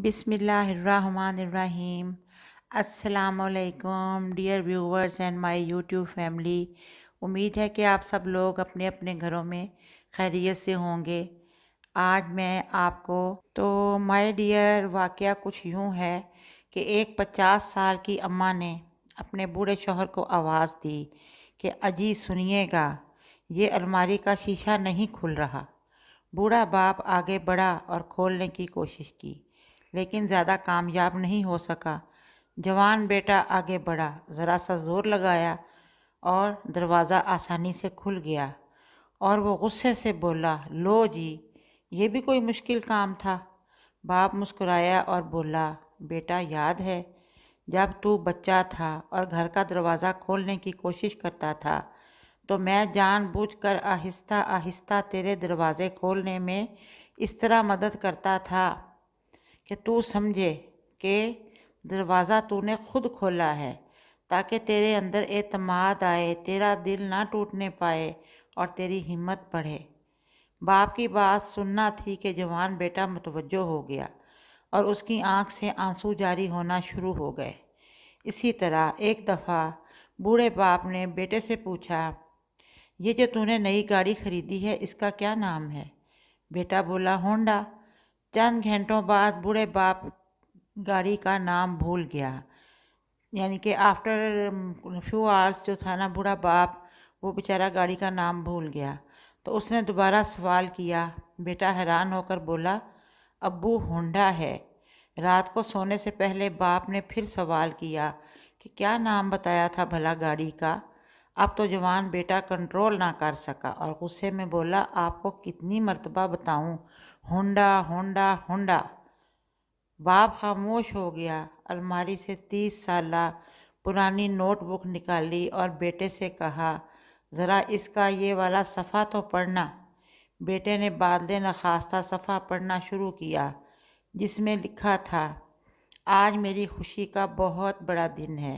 बिसमीम् असलकम dear viewers and my YouTube family उम्मीद है कि आप सब लोग अपने अपने घरों में खैरियत से होंगे आज मैं आपको तो माय डियर वाक़ कुछ यूँ है कि एक पचास साल की अम्मा ने अपने बूढ़े शोहर को आवाज़ दी कि अजी सुनिएगा ये अलमारी का शीशा नहीं खुल रहा बूढ़ा बाप आगे बढ़ा और खोलने की कोशिश की लेकिन ज़्यादा कामयाब नहीं हो सका जवान बेटा आगे बढ़ा ज़रा सा ज़ोर लगाया और दरवाज़ा आसानी से खुल गया और वो गुस्से से बोला लो जी ये भी कोई मुश्किल काम था बाप मुस्कुराया और बोला बेटा याद है जब तू बच्चा था और घर का दरवाज़ा खोलने की कोशिश करता था तो मैं जानबूझकर आहिस्ता आहिस्ता तेरे दरवाज़े खोलने में इस तरह मदद करता था कि तू समझे कि दरवाज़ा तूने खुद खोला है ताकि तेरे अंदर एतमाद आए तेरा दिल ना टूटने पाए और तेरी हिम्मत बढ़े बाप की बात सुनना थी कि जवान बेटा मतवजो हो गया और उसकी आंख से आंसू जारी होना शुरू हो गए इसी तरह एक दफ़ा बूढ़े बाप ने बेटे से पूछा ये जो तूने नई गाड़ी ख़रीदी है इसका क्या नाम है बेटा बोला होंडा चंद घंटों बाद बूढ़े बाप गाड़ी का नाम भूल गया यानी कि आफ्टर फ्यू आवर्स जो था ना बूढ़ा बाप वो बेचारा गाड़ी का नाम भूल गया तो उसने दोबारा सवाल किया बेटा हैरान होकर बोला अबू होंडा है रात को सोने से पहले बाप ने फिर सवाल किया कि क्या नाम बताया था भला गाड़ी का अब तो जवान बेटा कंट्रोल ना कर सका और गुस्से में बोला आपको कितनी मरतबा बताऊँ होंडा होंडा होंडा बाप खामोश हो गया अलमारी से तीस साल पुरानी नोटबुक निकाली और बेटे से कहा ज़रा इसका ये वाला सफ़ा तो पढ़ना बेटे ने बाद नखास्ता सफ़ा पढ़ना शुरू किया जिसमें लिखा था आज मेरी खुशी का बहुत बड़ा दिन है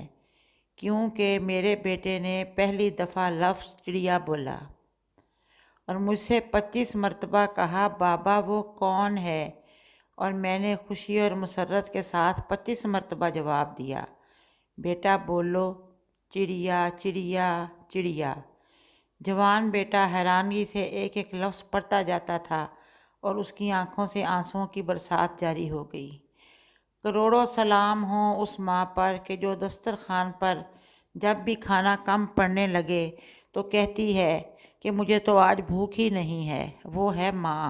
क्योंकि मेरे बेटे ने पहली दफ़ा लफ्ज़ चिड़िया बोला और मुझसे पच्चीस मरतबा कहा बाबा वो कौन है और मैंने खुशी और मसरत के साथ पच्चीस मरतबा जवाब दिया बेटा बोलो चिड़िया चिड़िया चिड़िया जवान बेटा हैरानगी से एक एक लफ्ज़ पढ़ता जाता था और उसकी आंखों से आंसुओं की बरसात जारी हो गई करोड़ों सलाम हो उस माँ पर कि जो दस्तर खान पर जब भी खाना कम पड़ने लगे तो कहती है कि मुझे तो आज भूख ही नहीं है वो है माँ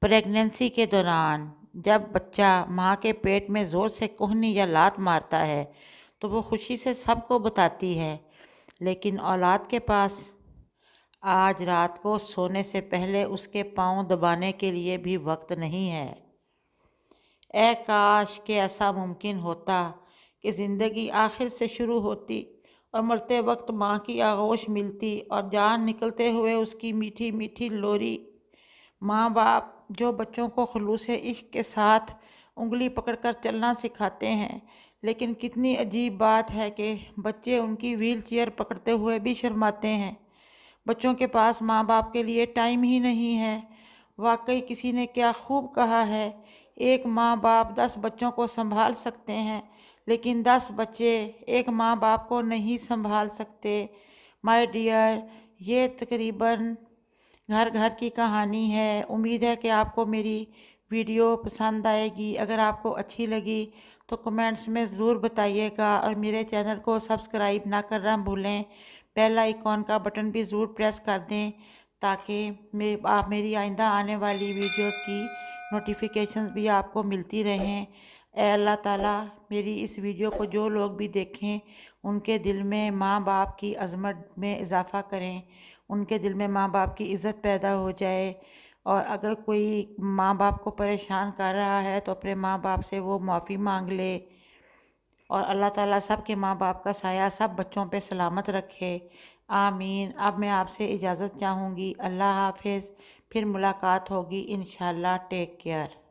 प्रेगनेंसी के दौरान जब बच्चा माँ के पेट में ज़ोर से कोहनी या लात मारता है तो वो खुशी से सबको बताती है लेकिन औलाद के पास आज रात को सोने से पहले उसके पाँव दबाने के लिए भी वक्त नहीं है ए काश के ऐसा मुमकिन होता कि ज़िंदगी आखिर से शुरू होती और मरते वक्त माँ की आगोश मिलती और जान निकलते हुए उसकी मीठी मीठी लोरी माँ बाप जो बच्चों को खलूस इश्क के साथ उंगली पकड़कर चलना सिखाते हैं लेकिन कितनी अजीब बात है कि बच्चे उनकी व्हील चेयर पकड़ते हुए भी शर्माते हैं बच्चों के पास माँ बाप के लिए टाइम ही नहीं है वाकई किसी ने क्या खूब कहा है एक माँ बाप दस बच्चों को संभाल सकते हैं लेकिन दस बच्चे एक माँ बाप को नहीं संभाल सकते माय डियर ये तकरीबन घर घर की कहानी है उम्मीद है कि आपको मेरी वीडियो पसंद आएगी अगर आपको अच्छी लगी तो कमेंट्स में ज़रूर बताइएगा और मेरे चैनल को सब्सक्राइब ना करना भूलें बेल आइकॉन का बटन भी ज़रूर प्रेस कर दें ताकि मे आप मेरी आइंदा आने वाली वीडियोस की नोटिफिकेशंस भी आपको मिलती रहें अल्लाह ताला मेरी इस वीडियो को जो लोग भी देखें उनके दिल में माँ बाप की अजमत में इजाफ़ा करें उनके दिल में माँ बाप की इज़्ज़त पैदा हो जाए और अगर कोई माँ बाप को परेशान कर रहा है तो अपने माँ बाप से वो माफ़ी मांग ले और अल्लाह ताला सब के माँ बाप का साया सब बच्चों पे सलामत रखे आमीन अब मैं आपसे इजाज़त चाहूँगी अल्लाह हाफिज़ फिर मुलाकात होगी इन टेक केयर